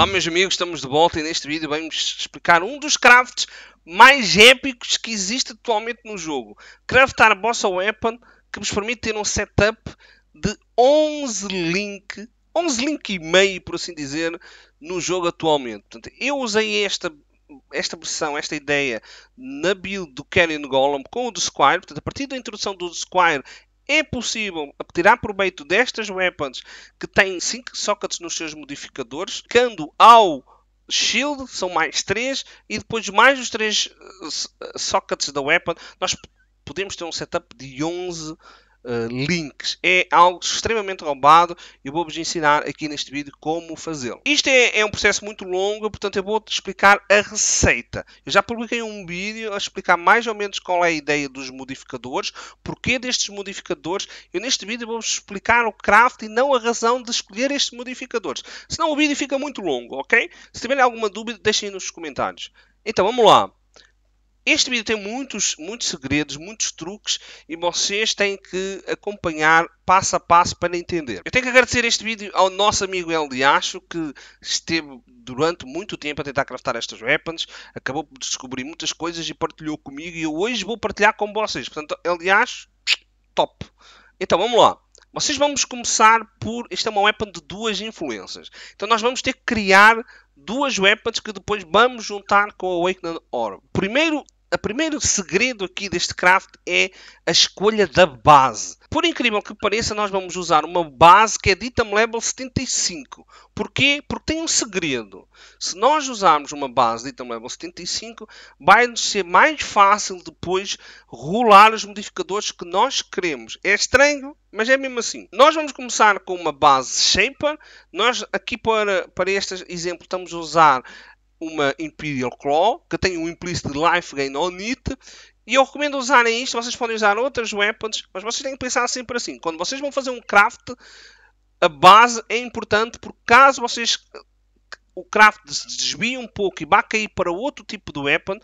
Olá meus amigos, estamos de volta e neste vídeo vamos explicar um dos crafts mais épicos que existe atualmente no jogo. Craftar Bossa Weapon que nos permite ter um setup de 11 link, 11 link e meio por assim dizer, no jogo atualmente. Portanto, eu usei esta esta versão, esta ideia na build do Canyon Golem com o do Squire, portanto a partir da introdução do Squire é possível tirar proveito destas weapons que têm 5 sockets nos seus modificadores, ficando ao shield, são mais 3, e depois mais os 3 eh, eh, sockets da weapon, nós podemos ter um setup de 11 uh, links. É algo extremamente roubado e vou-vos ensinar aqui neste vídeo como fazê-lo. Isto é, é, um processo muito longo, portanto eu vou-te explicar a receita. Eu já publiquei um vídeo a explicar mais ou menos qual é a ideia dos modificadores, porquê destes modificadores. Eu neste vídeo vou-vos explicar o craft e não a razão de escolher estes modificadores. Senão o vídeo fica muito longo, ok? Se tiverem alguma dúvida, deixem nos comentários. Então vamos lá. Este vídeo tem muitos, muitos segredos, muitos truques e vocês têm que acompanhar passo a passo para entender. Eu tenho que agradecer este vídeo ao nosso amigo El Diacho, que esteve durante muito tempo a tentar craftar estas weapons, acabou por descobrir muitas coisas e partilhou comigo e eu hoje vou partilhar com vocês. Portanto, El Diacho, top! Então, vamos lá. Vocês vamos começar por... Isto é uma weapon de duas influências. Então nós vamos ter que criar duas weapons que depois vamos juntar com a Awakened Orb. Primeiro o primeiro segredo aqui deste craft é a escolha da base. Por incrível que pareça, nós vamos usar uma base que é de item level 75. Porquê? Porque tem um segredo. Se nós usarmos uma base de item level 75, vai-nos ser mais fácil depois rolar os modificadores que nós queremos. É estranho, mas é mesmo assim. Nós vamos começar com uma base shaper. Nós aqui para, para este exemplo estamos a usar uma Imperial Claw, que tem um implícito de Life Gain on it, e eu recomendo usarem isto, vocês podem usar outras weapons, mas vocês têm que pensar sempre assim, quando vocês vão fazer um craft, a base é importante, porque caso vocês o craft se desvie um pouco e vá cair para outro tipo de weapon,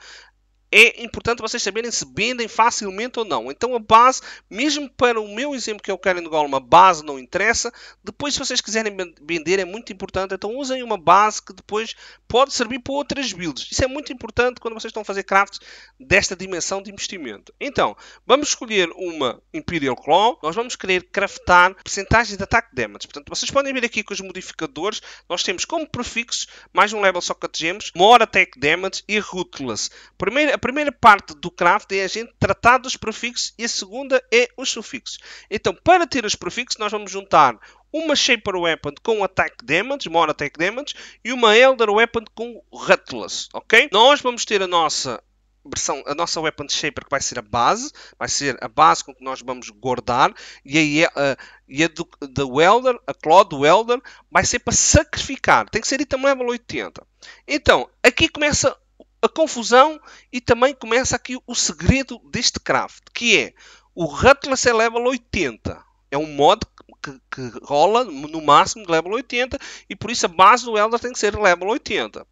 é importante vocês saberem se vendem facilmente ou não. Então a base, mesmo para o meu exemplo que é eu quero Gol, uma base não interessa, depois se vocês quiserem vender é muito importante, então usem uma base que depois pode servir para outras builds. Isso é muito importante quando vocês estão a fazer crafts desta dimensão de investimento. Então, vamos escolher uma Imperial Claw, nós vamos querer craftar porcentagem de ataque damage. Portanto, vocês podem ver aqui com os modificadores, nós temos como prefixos mais um level só que temos, more attack damage e ruthless. Primeiro, a primeira parte do craft é a gente tratar dos prefixos e a segunda é os sufixos. Então, para ter os prefixos, nós vamos juntar uma Shaper Weapon com Attack Damage, More Attack Damage, e uma Elder Weapon com Ruthless, ok? Nós vamos ter a nossa versão, a nossa Weapon Shaper que vai ser a base, vai ser a base com que nós vamos guardar, e aí é a, e a do, da Welder, a Claw do Welder, vai ser para sacrificar, tem que ser item level 80. Então, aqui começa a confusão e também começa aqui o segredo deste craft, que é o Rutler é level 80. É um mod que, que, rola no máximo de level 80 e por isso a base do Elder tem que ser level 80.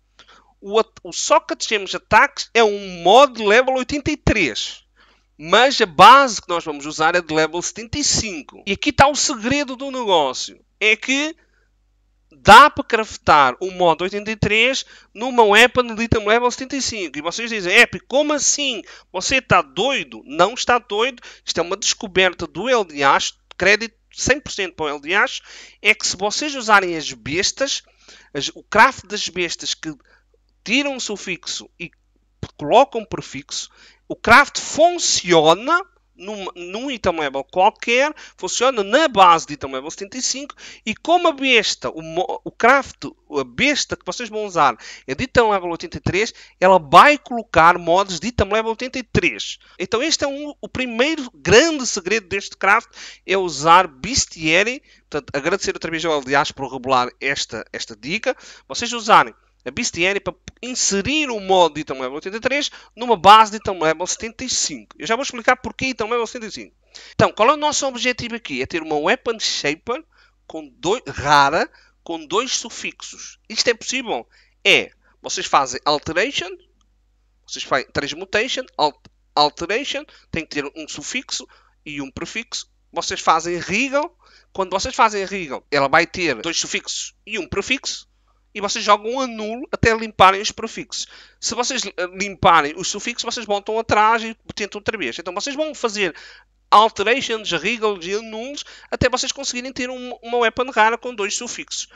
O, o Socket Gems Attacks é um mod level 83. Mas a base que nós vamos usar é de level 75. E aqui está o segredo do negócio. É que dá para craftar o modo 83 numa weapon de item level 75. E vocês dizem, Epic, como assim? Você está doido? Não está doido. Isto é uma descoberta do LDAs, crédito 100% para o LDAs, é que se vocês usarem as bestas, as, o craft das bestas que tiram o sufixo e colocam o prefixo, o craft funciona num, num level qualquer, funciona na base de level 75 e como a besta, o, o craft, a besta que vocês vão usar é de level 83, ela vai colocar mods de level 83. Então este é um, o primeiro grande segredo deste craft, é usar Bestiary, portanto agradecer outra vez ao Aliás por revelar esta, esta dica, vocês usarem a Bestiary é para inserir o modo de Item Level 83 numa base de Item Level 75. Eu já vou explicar porquê Item Level 75. Então, qual é o nosso objetivo aqui? É ter uma Weapon Shaper com dois, rara com dois sufixos. Isto é possível? É. Vocês fazem Alteration, vocês fazem Transmutation, alt, Alteration, tem que ter um sufixo e um prefixo. Vocês fazem Regal. Quando vocês fazem Regal, ela vai ter dois sufixos e um prefixo e vocês jogam a nulo até limparem os prefixos. Se vocês eh, limparem os sufixos, vocês voltam atrás e tentam outra vez. Então vocês vão fazer alterations, wriggles e anulos até vocês conseguirem ter uma weapon rara com dois sufixos.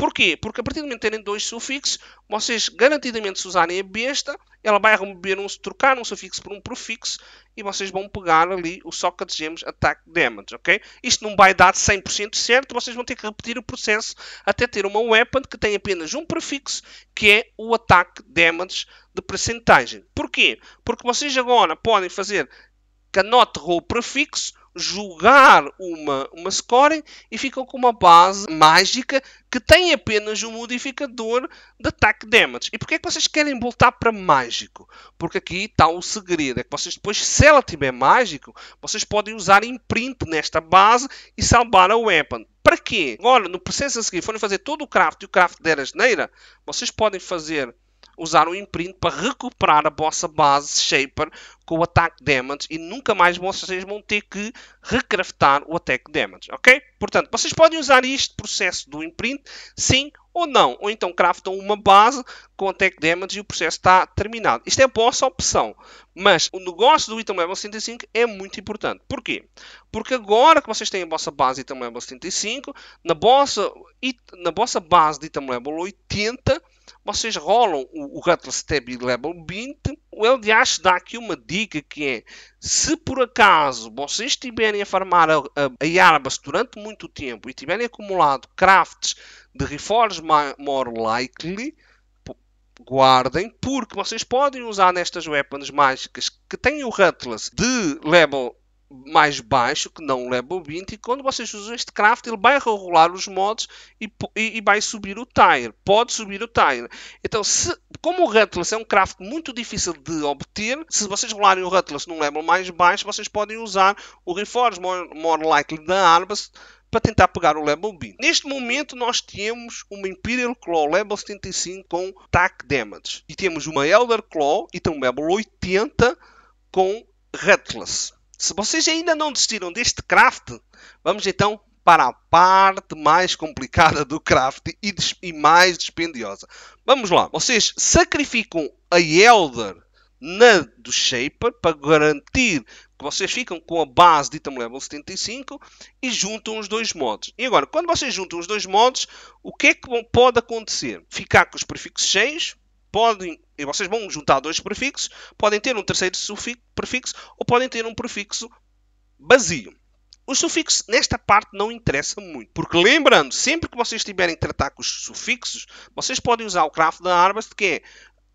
Porquê? Porque a partir do momento terem dois sufixos, vocês garantidamente se usarem a besta, ela vai remover um, trocar um sufixo por um prefixo e vocês vão pegar ali o socket gems attack damage, ok? Isto não vai dar 100% certo, vocês vão ter que repetir o processo até ter uma weapon que tem apenas um prefixo, que é o attack damage de percentagem. Porquê? Porque vocês agora podem fazer canote roll prefixo jogar uma, uma scoring e ficam com uma base mágica que tem apenas um modificador de attack damage. E porquê é que vocês querem voltar para mágico? Porque aqui está o segredo. É que vocês depois, se ela tiver mágico, vocês podem usar imprint nesta base e salvar a weapon. Para quê? Agora, no processo a seguir, forem fazer todo o craft e o craft der asneira, vocês podem fazer usar o imprint para recuperar a vossa base shaper com o attack damage e nunca mais vocês vão ter que recraftar o attack damage, ok? Portanto, vocês podem usar este processo do imprint, sim ou não, ou então craftam uma base com attack damage e o processo está terminado. Isto é a vossa opção, mas o negócio do item level 75 é muito importante. Porquê? Porque agora que vocês têm a vossa base item level 75, na vossa, na vossa base de item level 80, vocês rolam o, o Rutler Stab level 20. O eldiash dá aqui uma dica que é, se por acaso vocês estiverem a farmar a, a, a durante muito tempo e tiverem acumulado crafts de Reforge More Likely, guardem, porque vocês podem usar nestas weapons mágicas que têm o Rutlas de level mais baixo, que não leva o 20, e quando vocês usam este craft, ele vai regular os mods e, e, e vai subir o tire. Pode subir o tire. Então, se, como o Ruthless é um craft muito difícil de obter, se vocês rolarem o Ruthless num level mais baixo, vocês podem usar o Reforge More, more Likely da Arbas para tentar pegar o level 20. Neste momento nós temos uma Imperial Claw level 75 com Tack Damage. E temos uma Elder Claw e então um level 80 com Ruthless. Se vocês ainda não desistiram deste craft, vamos então para a parte mais complicada do craft e, e mais dispendiosa. Vamos lá, vocês sacrificam a Elder na do Shaper para garantir que vocês ficam com a base de item level 75 e juntam os dois modos. E agora, quando vocês juntam os dois modos, o que é que pode acontecer? Ficar com os prefixos cheios, podem, e vocês vão juntar dois prefixos, podem ter um terceiro sufixo, prefixo ou podem ter um prefixo vazio. O sufixo nesta parte não interessa muito, porque lembrando, sempre que vocês tiverem que tratar com os sufixos, vocês podem usar o craft da Harvest, que é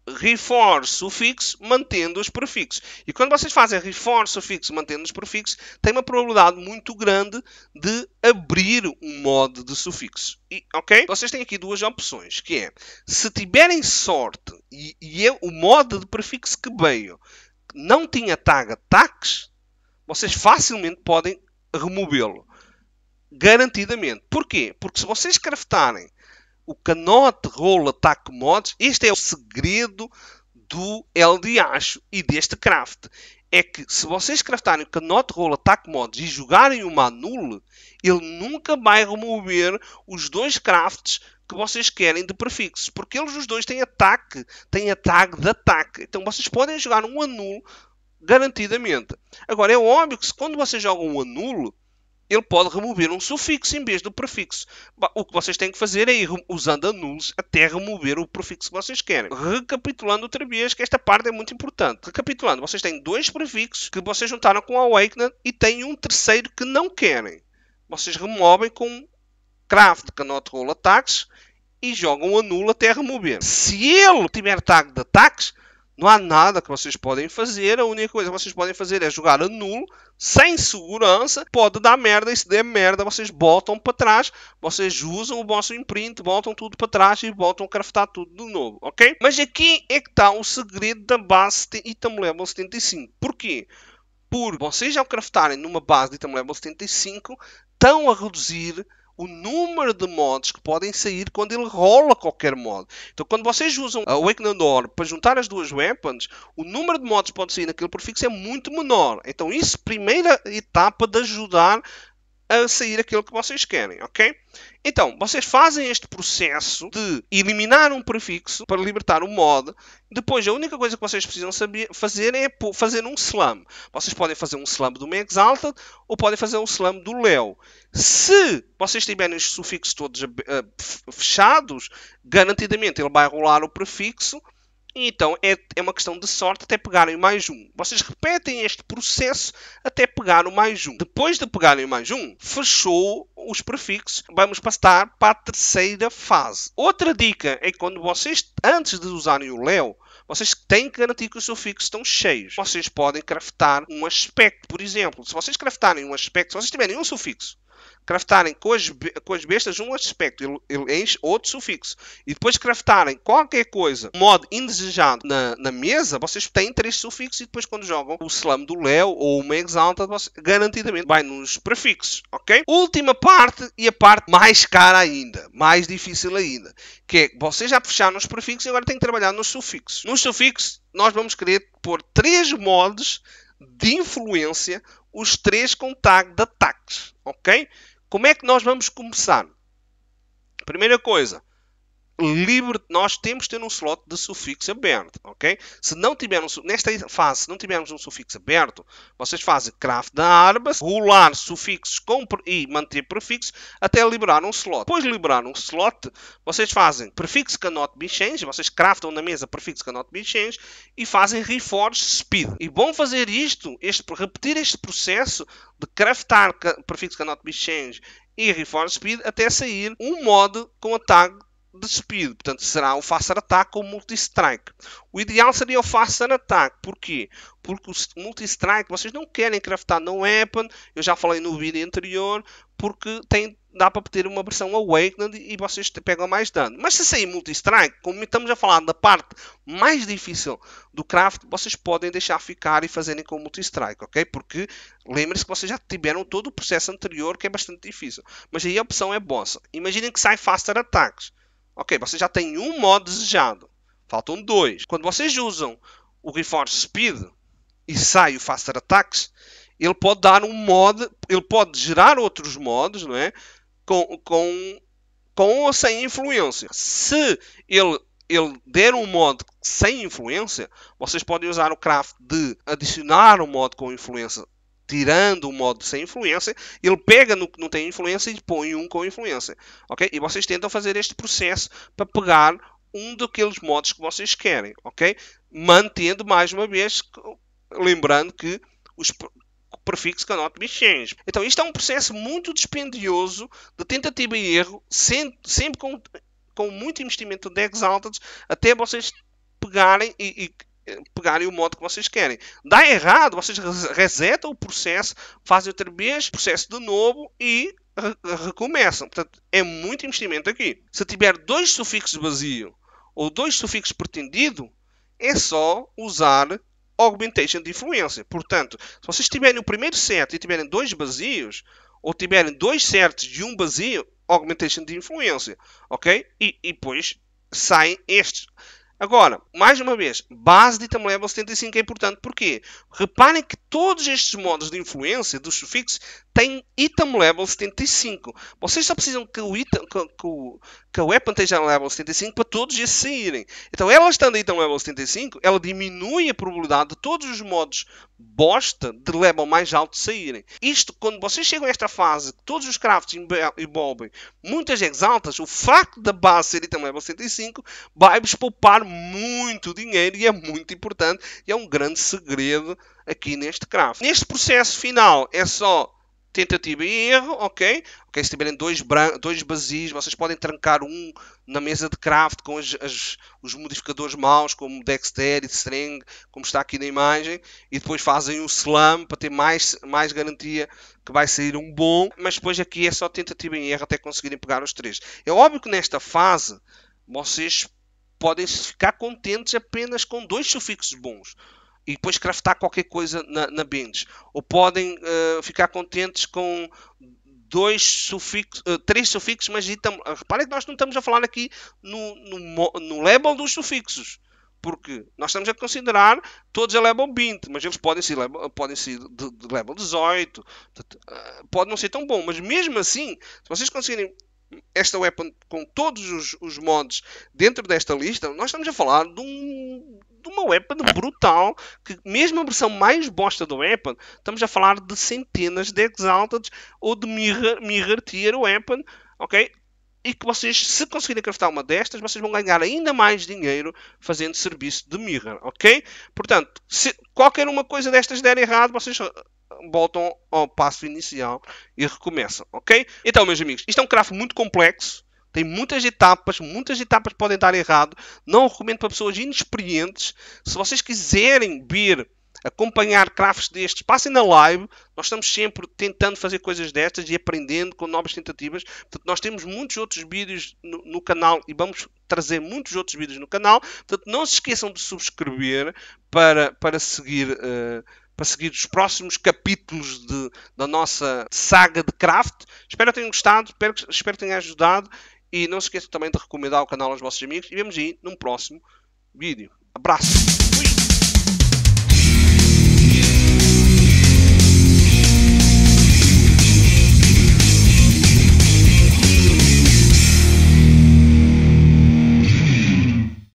reforce o fixo mantendo os prefixos. E quando vocês fazem reforce o fixo mantendo os prefixos, tem uma probabilidade muito grande de abrir um mod de sufixo. E, ok? Vocês têm aqui duas opções, que é, se tiverem sorte e, e é o mod de prefixo que veio não tinha tag ataques, vocês facilmente podem removê-lo. Garantidamente. Porquê? Porque se vocês craftarem o canote roll attack mods, este é o segredo do LDH e deste craft. É que se vocês craftarem o canote roll attack mods e jogarem o null, ele nunca vai remover os dois crafts que vocês querem de prefixos, porque eles os dois têm ataque, têm ataque de ataque. Então vocês podem jogar um anulo garantidamente. Agora é óbvio que se quando vocês jogam um anulo, ele pode remover um sufixo em vez do prefixo. O que vocês têm que fazer é ir usando anulos até remover o prefixo que vocês querem. Recapitulando outra vez, que esta parte é muito importante. Recapitulando, vocês têm dois prefixos que vocês juntaram com Awakened e têm um terceiro que não querem. Vocês removem com Craft Cannot Roll Attacks e jogam anulo até remover. Se ele tiver tag de ataques, não há nada que vocês podem fazer, a única coisa que vocês podem fazer é jogar a nulo, sem segurança, pode dar merda, e se der merda, vocês botam para trás, vocês usam o vosso imprint, botam tudo para trás e voltam a craftar tudo de novo, ok? Mas aqui é que está o segredo da base Item Level 75. Porquê? Porque vocês ao craftarem numa base de Item Level 75, estão a reduzir o número de mods que podem sair quando ele rola qualquer mod. Então, quando vocês usam a Awakening Orb para juntar as duas weapons, o número de mods que pode sair naquele prefixo é muito menor. Então, isso, primeira etapa de ajudar a sair aquilo que vocês querem, ok? Então, vocês fazem este processo de eliminar um prefixo para libertar o mod. Depois, a única coisa que vocês precisam saber fazer é fazer um slam. Vocês podem fazer um slam do Exalted ou podem fazer um slam do Leo. Se vocês tiverem os sufixos todos eh, fechados, garantidamente ele vai rolar o prefixo então é, é uma questão de sorte até pegarem mais um. Vocês repetem este processo até pegar o mais um. Depois de pegarem mais um, fechou os prefixos. Vamos passar para a terceira fase. Outra dica é que quando vocês, antes de usarem o Léo, vocês têm que garantir que os sufixos estão cheios. Vocês podem craftar um aspecto, por exemplo. Se vocês craftarem um aspecto, se vocês tiverem um sufixo craftarem com as, com as bestas um aspecto, ele, ele enche outro sufixo. E depois craftarem qualquer coisa, modo indesejado na, na mesa, vocês têm três sufixos e depois quando jogam o slam do Léo ou uma exalta, garantidamente vai nos prefixos, ok? Última parte e a parte mais cara ainda, mais difícil ainda, que é vocês já fecharam os prefixos e agora têm que trabalhar nos sufixos. Nos sufixos, nós vamos querer pôr três mods de influência, os três com tag de ataques, ok? Como é que nós vamos começar? Primeira coisa, livre, nós temos que ter um slot de sufixo aberto, ok? Se não tivermos, nesta fase, se não tivermos um sufixo aberto, vocês fazem craft da arma, rolar sufixos com, e manter prefixo até liberar um slot. Depois de liberar um slot, vocês fazem prefixo cannot be changed, vocês craftam na mesa prefixo cannot be changed e fazem reforge speed. E bom fazer isto, este, repetir este processo de craftar prefixo cannot be changed e reforge speed até sair um mod com a tag despido, Portanto, será o faster attack ou multi-strike. O ideal seria o faster attack. Porquê? Porque o multi-strike vocês não querem craftar no weapon. Eu já falei no vídeo anterior. Porque tem, dá para ter uma versão Awakened e vocês pegam mais dano. Mas se sair multi-strike, como estamos a falar da parte mais difícil do craft, vocês podem deixar ficar e fazerem com multi-strike, ok? Porque lembrem-se que vocês já tiveram todo o processo anterior que é bastante difícil. Mas aí a opção é bossa. Imaginem que sai faster attacks Ok, você já tem um modo desejado. Faltam dois. Quando vocês usam o Reforce Speed e sai o Faster Attacks, ele pode dar um mod, ele pode gerar outros mods, não é? Com, com, com ou sem influência. Se ele, ele der um mod sem influência, vocês podem usar o craft de adicionar um mod com influência tirando o modo sem influência, ele pega no que não tem influência e põe um com influência, ok? E vocês tentam fazer este processo para pegar um daqueles modos que vocês querem, ok? Mantendo mais uma vez, lembrando que os prefixo cannot be changed. Então isto é um processo muito dispendioso de tentativa e erro, sempre, com, com muito investimento de exalted, até vocês pegarem e, e pegarem o modo que vocês querem. Dá errado, vocês resetam o processo, fazem outra vez, processo de novo e recomeçam. Portanto, é muito investimento aqui. Se tiver dois sufixos vazio ou dois sufixos pretendido, é só usar augmentation de influência. Portanto, se vocês tiverem o primeiro certo e tiverem dois vazios, ou tiverem dois certos e um vazio, augmentation de influência, ok? e depois saem estes. Agora, mais uma vez, base de Item Level 75 é importante. Porquê? Reparem que todos estes modos de influência dos sufixos tem item level 75. Vocês só precisam que o, item, que, que, que a weapon esteja level 75 para todos esses saírem. Então, ela estando item level 75, ela diminui a probabilidade de todos os modos bosta de level mais alto saírem. Isto, quando vocês chegam a esta fase, que todos os crafts envolvem muitas exaltas, o facto da base ser item level 75 vai-vos poupar muito dinheiro e é muito importante e é um grande segredo aqui neste craft. Neste processo final é só tentativa e erro, ok? Ok, se tiverem dois, dois basis, vocês podem trancar um na mesa de craft com as, as, os modificadores maus, como Dexter e String, como está aqui na imagem, e depois fazem um slam para ter mais, mais garantia que vai sair um bom, mas depois aqui é só tentativa e erro até conseguirem pegar os três. É óbvio que nesta fase vocês podem ficar contentes apenas com dois sufixos bons e depois craftar qualquer coisa na, na Ou podem uh, ficar contentes com dois sufixos, uh, três sufixos, mas itam, ah, reparem que nós não estamos a falar aqui no, no, no dos sufixos. Porque nós estamos a considerar todos a level 20, mas eles podem ser, level, podem ser de, de level 18, ah, pode não ser tão bom, mas mesmo assim, se vocês conseguirem esta weapon com todos os, os mods dentro desta lista, nós estamos a falar de um de uma weapon brutal, que mesmo a versão mais bosta do weapon, estamos a falar de centenas de exalted ou de mirror, mirror tier weapon, ok? e que vocês, se conseguirem craftar uma destas, vocês vão ganhar ainda mais dinheiro fazendo serviço de mirror, ok? Portanto, se qualquer uma coisa destas der errado, vocês ah, voltam ao passo inicial e recomeçam, ok? Então, meus amigos, isto é um craft muito complexo, tem muitas etapas, muitas etapas podem dar errado. Não recomendo para pessoas inexperientes. Se vocês quiserem vir acompanhar crafts destes, passem na live. Nós estamos sempre tentando fazer coisas destas e aprendendo com novas tentativas. Portanto, nós temos muitos outros vídeos no, no canal e vamos trazer muitos outros vídeos no canal. Portanto, não se esqueçam de subscrever para, para seguir. Uh, para seguir os próximos capítulos de, da nossa saga de craft. Espero que tenham gostado, espero, espero que tenha ajudado e não se esqueçam também de recomendar o canal aos vossos amigos. E vemos aí num próximo vídeo. Abraço!